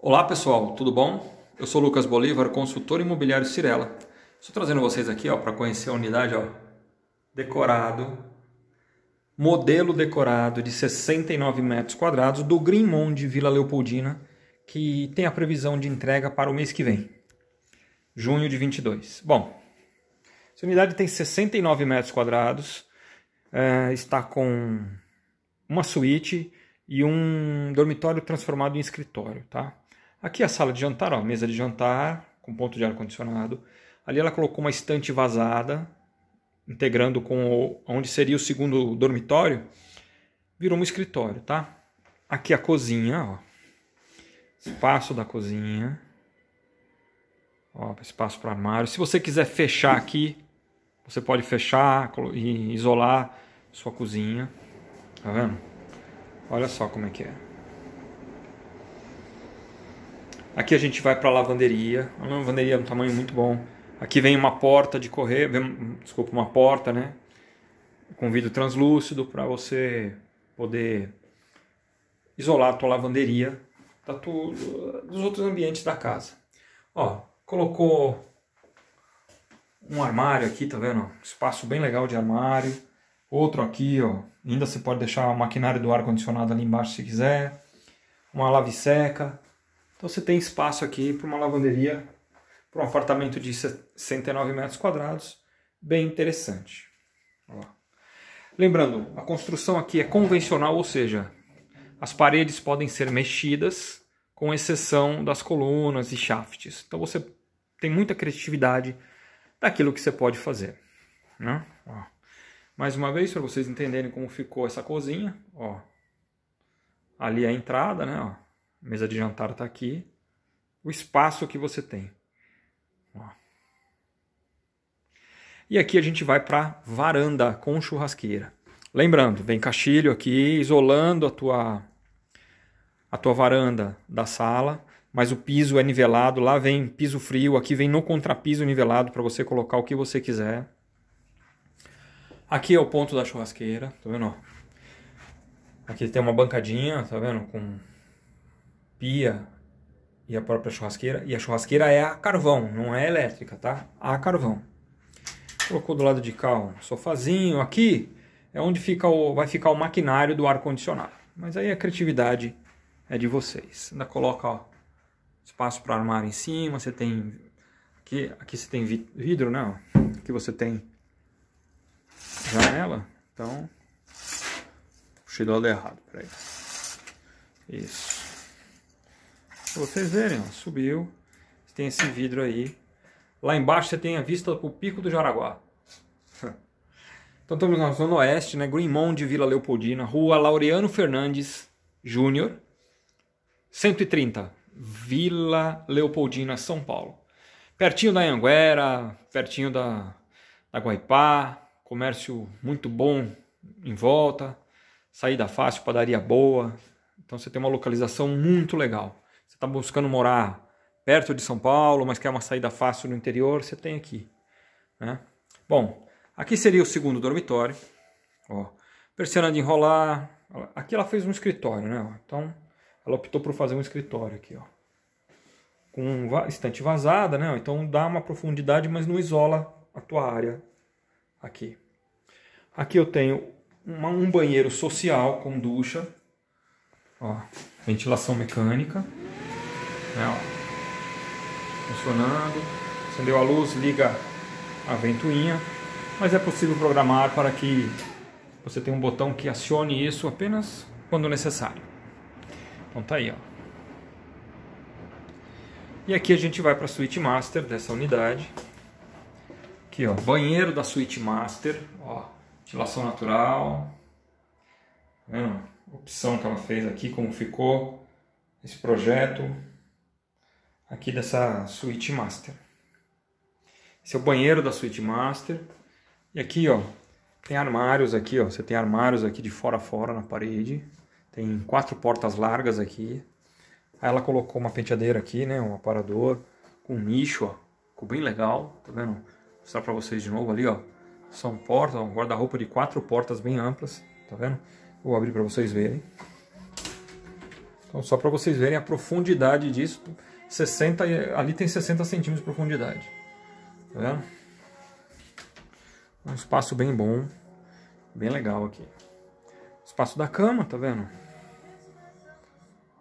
Olá pessoal, tudo bom? Eu sou Lucas Bolívar, consultor imobiliário Cirela. Estou trazendo vocês aqui para conhecer a unidade ó, decorado, modelo decorado de 69 metros quadrados do Grimond de Vila Leopoldina, que tem a previsão de entrega para o mês que vem, junho de 22. Bom, essa unidade tem 69 metros quadrados, é, está com uma suíte e um dormitório transformado em escritório, tá? Aqui é a sala de jantar, ó, mesa de jantar com ponto de ar condicionado. Ali ela colocou uma estante vazada, integrando com o, onde seria o segundo dormitório, virou um escritório, tá? Aqui a cozinha, ó. Espaço da cozinha. Ó, espaço para armário. Se você quiser fechar aqui, você pode fechar e isolar sua cozinha. Tá vendo? Olha só como é que é. Aqui a gente vai para a lavanderia. A lavanderia é um tamanho muito bom. Aqui vem uma porta de correr, vem, desculpa, uma porta, né? Com vidro translúcido para você poder isolar a tua lavanderia da tua, dos outros ambientes da casa. Ó, colocou um armário aqui, tá vendo? Espaço bem legal de armário. Outro aqui, ó. Ainda você pode deixar a maquinária do ar condicionado ali embaixo se quiser. Uma lave seca. Então você tem espaço aqui para uma lavanderia, para um apartamento de 69 metros quadrados, bem interessante. Lembrando, a construção aqui é convencional, ou seja, as paredes podem ser mexidas, com exceção das colunas e shafts. Então você tem muita criatividade daquilo que você pode fazer. Né? Mais uma vez, para vocês entenderem como ficou essa cozinha, ó. ali é a entrada, né? Ó. A mesa de jantar está aqui. O espaço que você tem. Ó. E aqui a gente vai para varanda com churrasqueira. Lembrando, vem caixilho aqui, isolando a tua, a tua varanda da sala, mas o piso é nivelado, lá vem piso frio, aqui vem no contrapiso nivelado para você colocar o que você quiser. Aqui é o ponto da churrasqueira, tá vendo? Aqui tem uma bancadinha, tá vendo? Com pia e a própria churrasqueira. E a churrasqueira é a carvão, não é elétrica, tá? A carvão. Colocou do lado de cá um sofazinho. Aqui é onde fica o, vai ficar o maquinário do ar-condicionado. Mas aí a criatividade é de vocês. Ainda coloca ó, espaço para armar em cima. Você tem. Aqui, aqui você tem vidro, né? Aqui você tem janela. Então. Puxei do lado errado, peraí. Isso vocês verem, ó, subiu, tem esse vidro aí. Lá embaixo você tem a vista para o Pico do Jaraguá. então estamos na Zona Oeste, né? de Vila Leopoldina, Rua Laureano Fernandes Júnior, 130, Vila Leopoldina, São Paulo. Pertinho da Anguera, pertinho da, da Guaipá, comércio muito bom em volta, saída fácil, padaria boa. Então você tem uma localização muito legal. Você está buscando morar perto de São Paulo, mas quer uma saída fácil no interior, você tem aqui. Né? Bom, aqui seria o segundo dormitório. Ó, persiana de enrolar. Aqui ela fez um escritório, né? Então, ela optou por fazer um escritório aqui, ó. Com estante vazada, né? Então dá uma profundidade, mas não isola a tua área aqui. Aqui eu tenho uma, um banheiro social com ducha. Ó, ventilação mecânica. Né, ó, funcionando. Acendeu a luz, liga a ventoinha. Mas é possível programar para que você tenha um botão que acione isso apenas quando necessário. Então tá aí, ó. E aqui a gente vai para a suíte master dessa unidade. Aqui, ó, banheiro da suíte master, ó, ventilação natural. Tá vendo? opção que ela fez aqui, como ficou esse projeto aqui dessa suíte master. Esse é o banheiro da suíte master. E aqui, ó, tem armários aqui, ó. Você tem armários aqui de fora a fora na parede. Tem quatro portas largas aqui. Aí ela colocou uma penteadeira aqui, né, um aparador com um nicho, ó. Ficou bem legal, tá vendo? Vou mostrar pra vocês de novo ali, ó. São portas, um guarda-roupa de quatro portas bem amplas, tá vendo? Vou abrir para vocês verem. Então, só para vocês verem a profundidade disso, 60, ali tem 60 centímetros de profundidade. Tá vendo? Um espaço bem bom, bem legal aqui. Espaço da cama, tá vendo?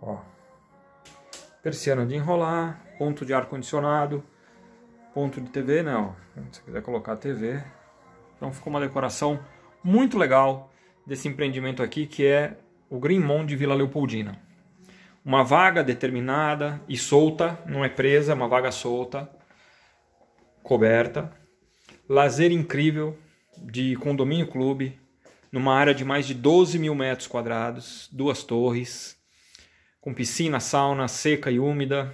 Ó. Persiana de enrolar, ponto de ar-condicionado, ponto de TV, né? Ó. Se você quiser colocar a TV. Então ficou uma decoração muito legal desse empreendimento aqui, que é o Greenmond de Vila Leopoldina. Uma vaga determinada e solta, não é presa, é uma vaga solta, coberta. Lazer incrível de condomínio clube, numa área de mais de 12 mil metros quadrados, duas torres, com piscina, sauna seca e úmida,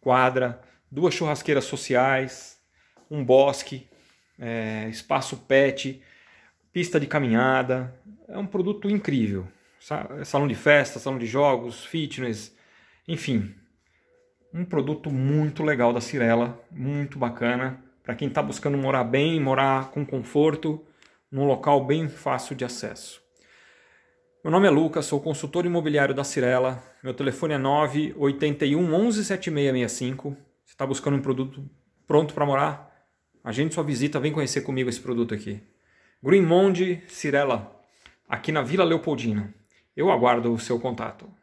quadra, duas churrasqueiras sociais, um bosque, é, espaço pet, pista de caminhada. É um produto incrível. Salão de festa, salão de jogos, fitness, enfim. Um produto muito legal da Cirela, muito bacana. Para quem está buscando morar bem, morar com conforto, num local bem fácil de acesso. Meu nome é Lucas, sou consultor imobiliário da Cirela. Meu telefone é 981 117665. 7665. Você está buscando um produto pronto para morar? Agende sua visita, vem conhecer comigo esse produto aqui. Monde Cirella, aqui na Vila Leopoldina. Eu aguardo o seu contato.